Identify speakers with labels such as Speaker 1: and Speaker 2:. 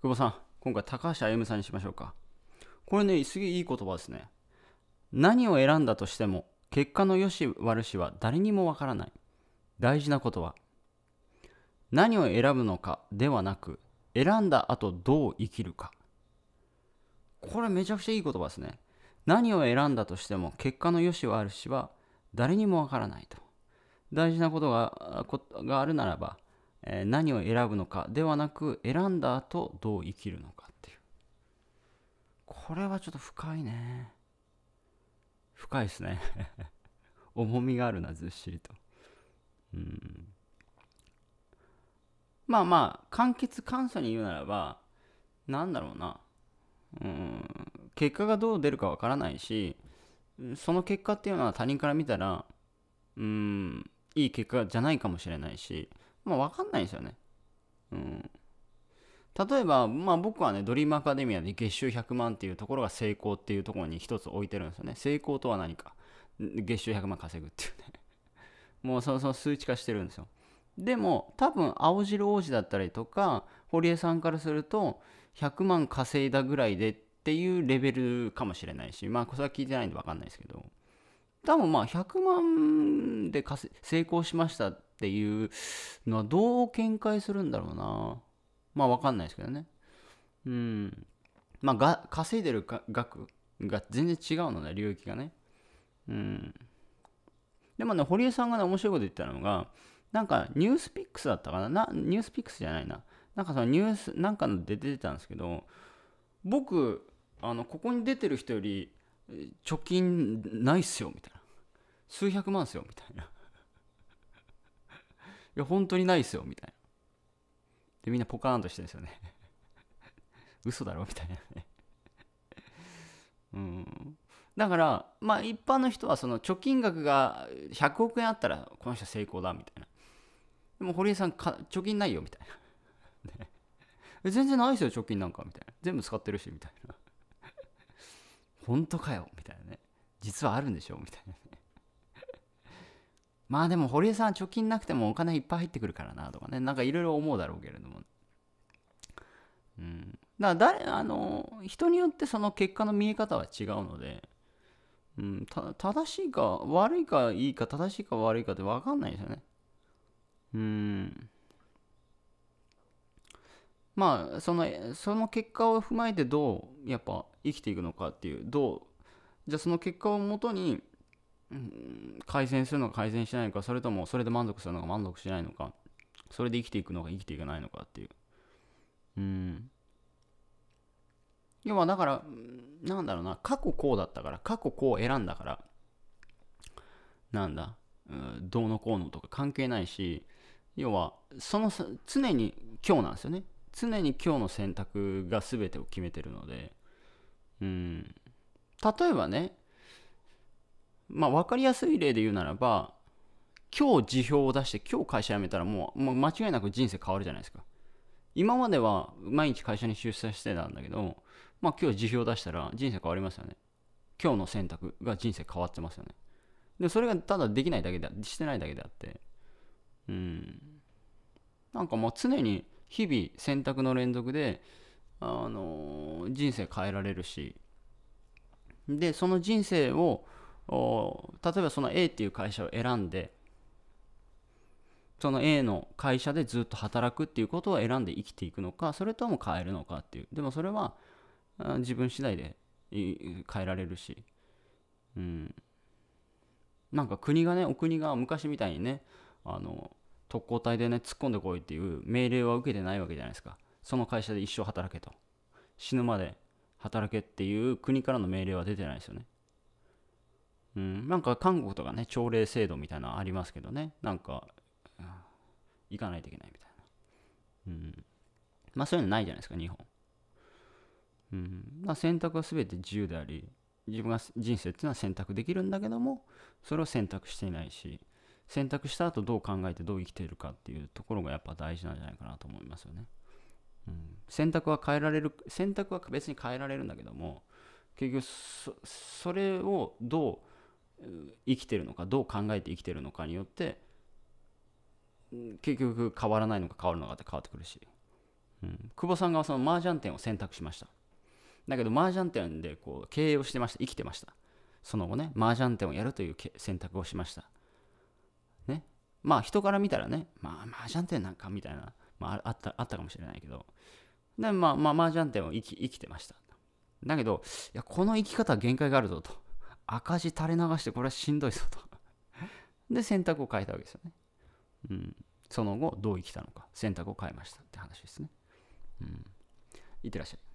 Speaker 1: 久保さん、今回高橋歩さんにしましょうか。これね、すげえいい言葉ですね。何を選んだとしても、結果の良し悪しは誰にもわからない。大事なことは、何を選ぶのかではなく、選んだ後どう生きるか。これめちゃくちゃいい言葉ですね。何を選んだとしても、結果の良し悪しは誰にもわからないと。大事なことががあるならば、え何を選ぶのかではなく選んだ後どう生きるのかっていうこれはちょっと深いね深いですね 重みがあるなずっしりとうんまあまあ簡潔簡素に言うならばなんだろうなうん結果がどう出るかわからないしその結果っていうのは他人から見たらうんいい結果じゃないかもしれないしまあ、わかんないんですよね。うん。例えば、まあ、僕はね、ドリームアカデミアで月収100万っていうところが成功っていうところに一つ置いてるんですよね。成功とは何か。月収100万稼ぐっていうね。もうそのそろ数値化してるんですよ。でも、多分、青汁王子だったりとか、堀江さんからすると、100万稼いだぐらいでっていうレベルかもしれないし、まあ、これは聞いてないんで分かんないですけど、多分まあ、100万で成功しましたっていうのはどう見解するんだろうな。まあわかんないですけどね。うん。まあが稼いでる額が全然違うのね、領域がね。うん。でもね、堀江さんがね、面白いこと言ってたのが、なんかニュースピックスだったかななニュースピックスじゃないな。なんかそのニュース、なんかの出てたんですけど、僕、あの、ここに出てる人より、貯金ないっすよ、みたいな。数百万っすよ、みたいな。や、本当にないっすよ、みたいな。で、みんなポカーンとしてるんですよね。嘘だろみたいなねうん。だから、まあ一般の人はその貯金額が100億円あったらこの人成功だみたいな。でも堀江さんか、貯金ないよみたいなね。全然ないですよ、貯金なんかみたいな。全部使ってるしみたいな。本当かよみたいなね。実はあるんでしょみたいなまあでも堀江さん貯金なくてもお金いっぱい入ってくるからなとかねなんかいろいろ思うだろうけれどもうんだから誰あの人によってその結果の見え方は違うので、うん、正しいか悪いかいいか正しいか悪いかって分かんないですよねうんまあそのその結果を踏まえてどうやっぱ生きていくのかっていうどうじゃあその結果をもとにうん、改善するのか改善しないのかそれともそれで満足するのか満足しないのかそれで生きていくのか生きていかないのかっていううん要はだからなんだろうな過去こうだったから過去こう選んだからなんだ、うん、どうのこうのとか関係ないし要はその常に今日なんですよね常に今日の選択が全てを決めてるのでうん例えばねまあ、分かりやすい例で言うならば、今日辞表を出して、今日会社辞めたらもう、もう間違いなく人生変わるじゃないですか。今までは毎日会社に出社してたんだけど、まあ、今日辞表出したら人生変わりますよね。今日の選択が人生変わってますよね。で、それがただできないだけで、してないだけであって、うん。なんかもう常に日々選択の連続で、あのー、人生変えられるし、で、その人生を、例えばその A っていう会社を選んでその A の会社でずっと働くっていうことを選んで生きていくのかそれとも変えるのかっていうでもそれは自分次第で変えられるしうんなんか国がねお国が昔みたいにねあの特攻隊でね突っ込んでこいっていう命令は受けてないわけじゃないですかその会社で一生働けと死ぬまで働けっていう国からの命令は出てないですよねうん、なんか韓国とかね、朝礼制度みたいなのありますけどね、なんか、行かないといけないみたいな。うん。まあそういうのないじゃないですか、日本。うん。まあ選択は全て自由であり、自分が人生っていうのは選択できるんだけども、それを選択していないし、選択した後どう考えてどう生きているかっていうところがやっぱ大事なんじゃないかなと思いますよね。うん、選択は変えられる、選択は別に変えられるんだけども、結局それをどう生きてるのかどう考えて生きてるのかによって結局変わらないのか変わるのかって変わってくるし、うん、久保さんがその麻雀店を選択しましただけど麻雀店でこう経営をしてました生きてましたその後ね麻雀店をやるという選択をしましたねまあ人から見たらねまあ麻雀店なんかみたいな、まあ、あったあったかもしれないけどでまあまあ麻雀店を生き生きてましただけどいやこの生き方は限界があるぞと赤字垂れ流してこれはしんどいぞと で、選択を変えたわけですよね。うん。その後、どう生きたのか、選択を変えましたって話ですね。うん。いってらっしゃい。